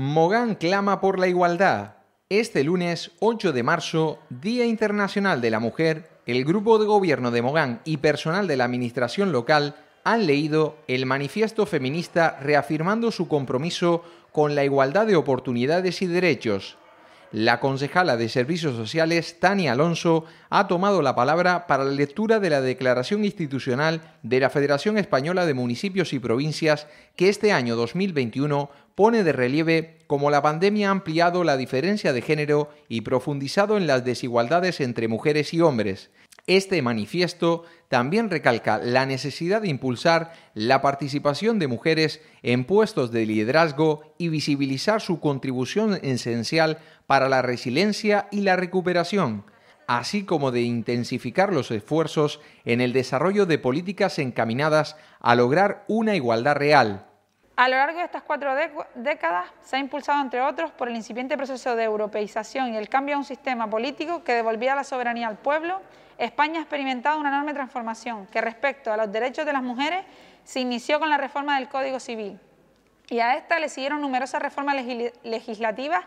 Mogán clama por la igualdad. Este lunes 8 de marzo, Día Internacional de la Mujer, el grupo de gobierno de Mogán y personal de la administración local han leído el manifiesto feminista reafirmando su compromiso con la igualdad de oportunidades y derechos la concejala de Servicios Sociales, Tania Alonso, ha tomado la palabra para la lectura de la Declaración Institucional de la Federación Española de Municipios y Provincias que este año 2021 pone de relieve cómo la pandemia ha ampliado la diferencia de género y profundizado en las desigualdades entre mujeres y hombres, este manifiesto también recalca la necesidad de impulsar la participación de mujeres en puestos de liderazgo y visibilizar su contribución esencial para la resiliencia y la recuperación, así como de intensificar los esfuerzos en el desarrollo de políticas encaminadas a lograr una igualdad real. A lo largo de estas cuatro décadas se ha impulsado, entre otros, por el incipiente proceso de europeización y el cambio a un sistema político que devolvía la soberanía al pueblo España ha experimentado una enorme transformación que respecto a los derechos de las mujeres se inició con la reforma del Código Civil y a esta le siguieron numerosas reformas legislativas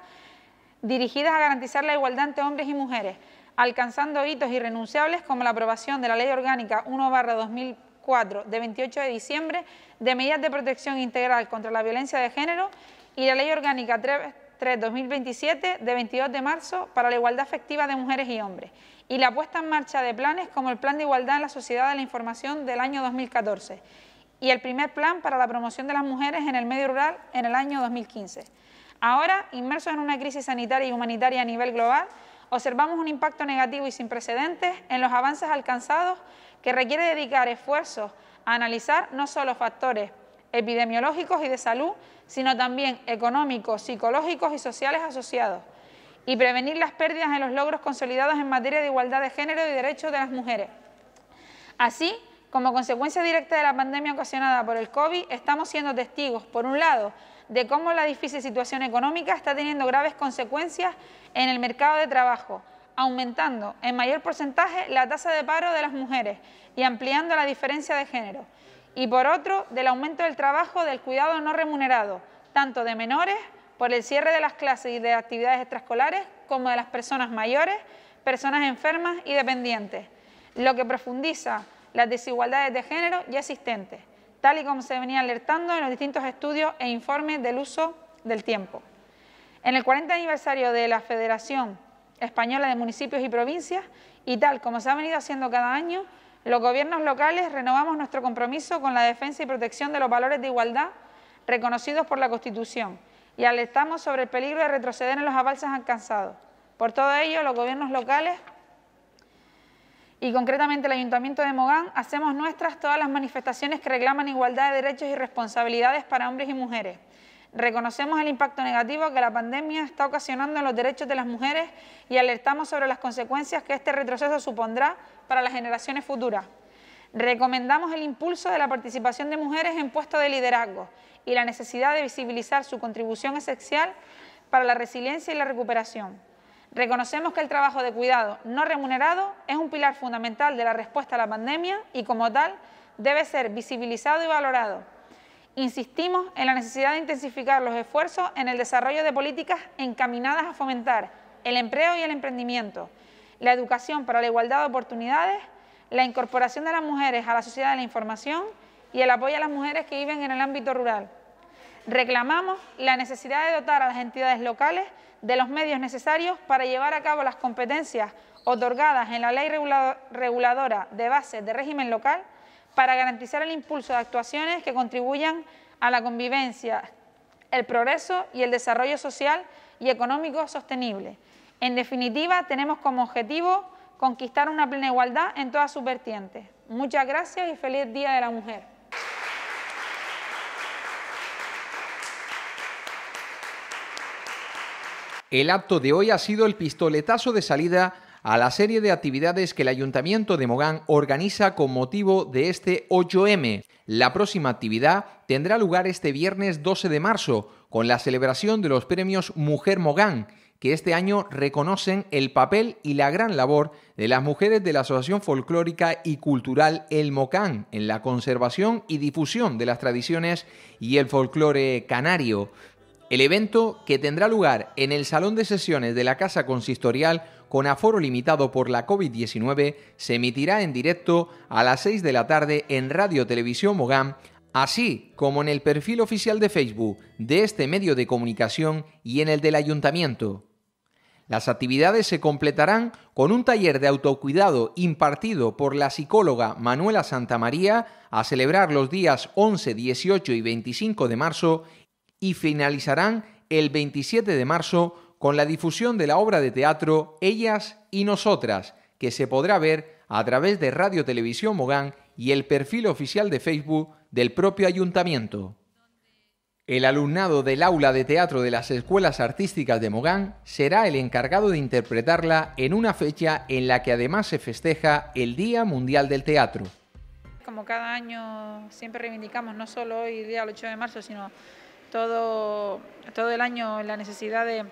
dirigidas a garantizar la igualdad entre hombres y mujeres, alcanzando hitos irrenunciables como la aprobación de la Ley Orgánica 1-2004 de 28 de diciembre de medidas de protección integral contra la violencia de género y la Ley Orgánica 3 2027 de 22 de marzo para la igualdad efectiva de mujeres y hombres y la puesta en marcha de planes como el Plan de Igualdad en la Sociedad de la Información del año 2014 y el primer plan para la promoción de las mujeres en el medio rural en el año 2015. Ahora, inmersos en una crisis sanitaria y humanitaria a nivel global, observamos un impacto negativo y sin precedentes en los avances alcanzados que requiere dedicar esfuerzos a analizar no solo factores epidemiológicos y de salud, sino también económicos, psicológicos y sociales asociados, y prevenir las pérdidas en los logros consolidados en materia de igualdad de género y derechos de las mujeres. Así, como consecuencia directa de la pandemia ocasionada por el COVID, estamos siendo testigos, por un lado, de cómo la difícil situación económica está teniendo graves consecuencias en el mercado de trabajo, aumentando en mayor porcentaje la tasa de paro de las mujeres y ampliando la diferencia de género y por otro del aumento del trabajo del cuidado no remunerado, tanto de menores por el cierre de las clases y de actividades extraescolares como de las personas mayores, personas enfermas y dependientes, lo que profundiza las desigualdades de género ya existentes, tal y como se venía alertando en los distintos estudios e informes del uso del tiempo. En el 40 aniversario de la Federación Española de Municipios y Provincias, y tal como se ha venido haciendo cada año, los gobiernos locales renovamos nuestro compromiso con la defensa y protección de los valores de igualdad reconocidos por la Constitución y alertamos sobre el peligro de retroceder en los avances alcanzados. Por todo ello, los gobiernos locales y concretamente el Ayuntamiento de Mogán hacemos nuestras todas las manifestaciones que reclaman igualdad de derechos y responsabilidades para hombres y mujeres Reconocemos el impacto negativo que la pandemia está ocasionando en los derechos de las mujeres y alertamos sobre las consecuencias que este retroceso supondrá para las generaciones futuras. Recomendamos el impulso de la participación de mujeres en puestos de liderazgo y la necesidad de visibilizar su contribución esencial para la resiliencia y la recuperación. Reconocemos que el trabajo de cuidado no remunerado es un pilar fundamental de la respuesta a la pandemia y como tal debe ser visibilizado y valorado. Insistimos en la necesidad de intensificar los esfuerzos en el desarrollo de políticas encaminadas a fomentar el empleo y el emprendimiento, la educación para la igualdad de oportunidades, la incorporación de las mujeres a la sociedad de la información y el apoyo a las mujeres que viven en el ámbito rural. Reclamamos la necesidad de dotar a las entidades locales de los medios necesarios para llevar a cabo las competencias otorgadas en la ley reguladora de bases de régimen local para garantizar el impulso de actuaciones que contribuyan a la convivencia, el progreso y el desarrollo social y económico sostenible. En definitiva, tenemos como objetivo conquistar una plena igualdad en todas sus vertientes. Muchas gracias y feliz Día de la Mujer. El acto de hoy ha sido el pistoletazo de salida a la serie de actividades que el Ayuntamiento de Mogán organiza con motivo de este 8M. La próxima actividad tendrá lugar este viernes 12 de marzo, con la celebración de los premios Mujer Mogán, que este año reconocen el papel y la gran labor de las mujeres de la Asociación Folclórica y Cultural El Mocán en la conservación y difusión de las tradiciones y el folclore canario. El evento, que tendrá lugar en el Salón de Sesiones de la Casa Consistorial, con aforo limitado por la COVID-19 se emitirá en directo a las 6 de la tarde en Radio Televisión Mogán, así como en el perfil oficial de Facebook de este medio de comunicación y en el del ayuntamiento. Las actividades se completarán con un taller de autocuidado impartido por la psicóloga Manuela Santamaría a celebrar los días 11, 18 y 25 de marzo y finalizarán el 27 de marzo con la difusión de la obra de teatro Ellas y Nosotras, que se podrá ver a través de Radio Televisión Mogán y el perfil oficial de Facebook del propio ayuntamiento. El alumnado del aula de teatro de las escuelas artísticas de Mogán será el encargado de interpretarla en una fecha en la que además se festeja el Día Mundial del Teatro. Como cada año siempre reivindicamos no solo hoy, día el 8 de marzo, sino todo, todo el año la necesidad de,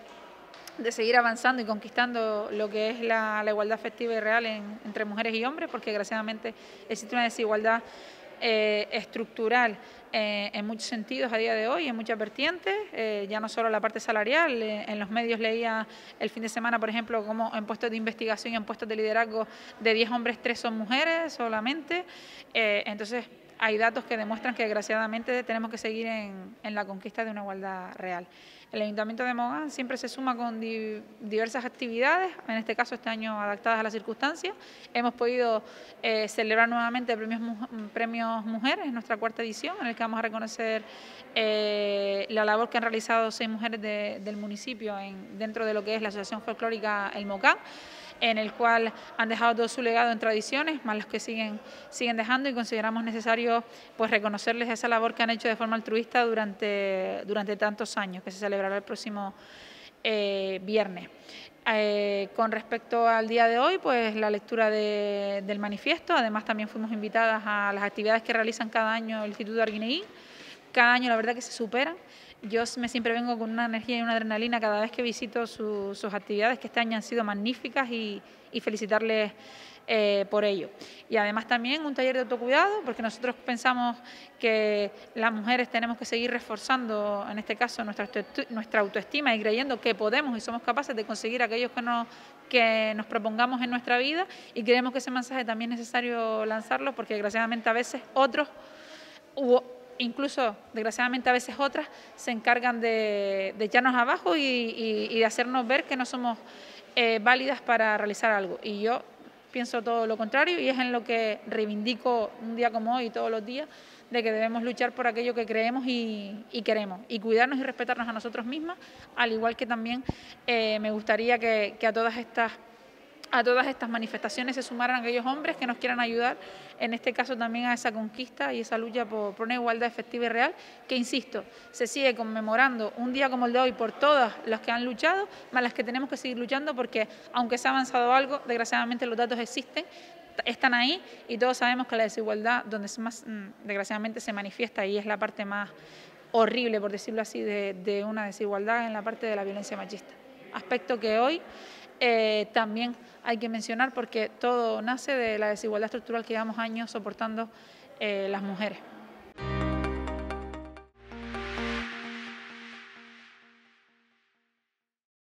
de seguir avanzando y conquistando lo que es la, igualdad efectiva y real entre mujeres y hombres, porque desgraciadamente existe una desigualdad eh, estructural eh, en muchos sentidos a día de hoy, en muchas vertientes, eh, ya no solo la parte salarial, en los medios leía el fin de semana, por ejemplo, como en puestos de investigación y en puestos de liderazgo de 10 hombres, 3 son mujeres solamente, entonces hay datos que demuestran que desgraciadamente tenemos que seguir en, la conquista de una igualdad real. El Ayuntamiento de Mogán siempre se suma con diversas actividades, en este caso este año adaptadas a las circunstancias. Hemos podido eh, celebrar nuevamente premios, Mujeres, en nuestra cuarta edición, en el que vamos a reconocer eh, la labor que han realizado seis mujeres del municipio dentro de lo que es la Asociación Folclórica El Mocán en el cual han dejado todo su legado en tradiciones, más los que siguen, siguen dejando y consideramos necesario pues reconocerles esa labor que han hecho de forma altruista durante, durante tantos años, que se celebrará el próximo eh, viernes. Eh, con respecto al día de hoy, pues la lectura del manifiesto, además también fuimos invitadas a las actividades que realizan cada año el Instituto Arguineí, cada año la verdad que se superan, yo me siempre vengo con una energía y una adrenalina cada vez que visito sus actividades, que este año han sido magníficas y, felicitarles eh, por ello. Y además también un taller de autocuidado, porque nosotros pensamos que las mujeres tenemos que seguir reforzando, en este caso, nuestra, nuestra autoestima y creyendo que podemos y somos capaces de conseguir aquellos que nos, que nos propongamos en nuestra vida y creemos que ese mensaje también es necesario lanzarlo porque desgraciadamente a veces otros incluso desgraciadamente a veces otras se encargan de, echarnos abajo y, de hacernos ver que no somos eh, válidas para realizar algo. Y yo pienso todo lo contrario y es en lo que reivindico un día como hoy y todos los días de que debemos luchar por aquello que creemos y, queremos y cuidarnos y respetarnos a nosotros mismas, al igual que también eh, me gustaría que, que a todas estas a todas estas manifestaciones se sumaron aquellos hombres que nos quieran ayudar, en este caso también a esa conquista y esa lucha por, una igualdad efectiva y real, que insisto, se sigue conmemorando un día como el de hoy por todas las que han luchado, más las que tenemos que seguir luchando porque aunque se ha avanzado algo, desgraciadamente los datos existen, están ahí y todos sabemos que la desigualdad donde más mm, desgraciadamente se manifiesta y es la parte más horrible, por decirlo así, de, de una desigualdad en la parte de la violencia machista aspecto que hoy eh, también hay que mencionar porque todo nace de la desigualdad estructural que llevamos años soportando eh, las mujeres.